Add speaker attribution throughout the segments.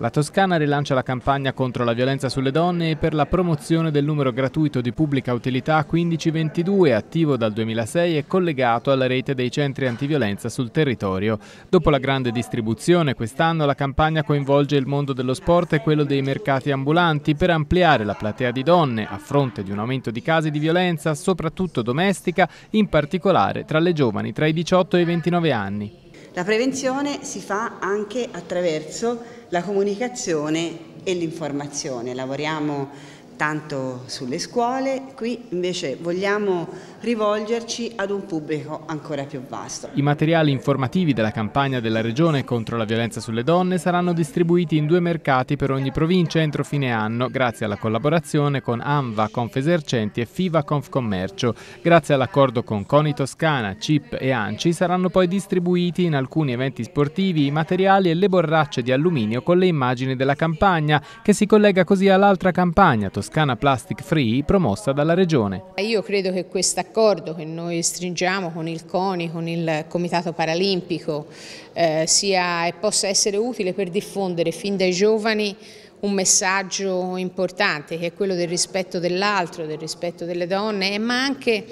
Speaker 1: La Toscana rilancia la campagna contro la violenza sulle donne e per la promozione del numero gratuito di pubblica utilità 1522, attivo dal 2006 e collegato alla rete dei centri antiviolenza sul territorio. Dopo la grande distribuzione, quest'anno la campagna coinvolge il mondo dello sport e quello dei mercati ambulanti per ampliare la platea di donne a fronte di un aumento di casi di violenza, soprattutto domestica, in particolare tra le giovani tra i 18 e i 29 anni.
Speaker 2: La prevenzione si fa anche attraverso la comunicazione e l'informazione. Lavoriamo tanto sulle scuole, qui invece vogliamo rivolgerci ad un pubblico ancora più vasto.
Speaker 1: I materiali informativi della campagna della Regione contro la violenza sulle donne saranno distribuiti in due mercati per ogni provincia entro fine anno grazie alla collaborazione con ANVA, Confesercenti e FIVA Confcommercio. Grazie all'accordo con Coni Toscana, CIP e ANCI saranno poi distribuiti in alcuni eventi sportivi i materiali e le borracce di alluminio con le immagini della campagna che si collega così all'altra campagna toscana Toscana Plastic Free promossa dalla Regione.
Speaker 3: Io credo che questo accordo che noi stringiamo con il CONI, con il Comitato Paralimpico, eh, sia e possa essere utile per diffondere fin dai giovani un messaggio importante che è quello del rispetto dell'altro, del rispetto delle donne, ma anche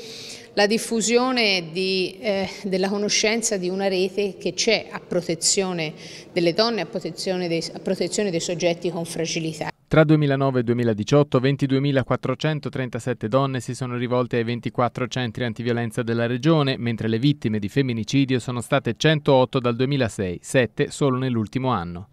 Speaker 3: la diffusione di, eh, della conoscenza di una rete che c'è a protezione delle donne, a protezione dei, a protezione dei soggetti con fragilità.
Speaker 1: Tra 2009 e 2018 22.437 donne si sono rivolte ai 24 centri antiviolenza della regione, mentre le vittime di femminicidio sono state 108 dal 2006, 7 solo nell'ultimo anno.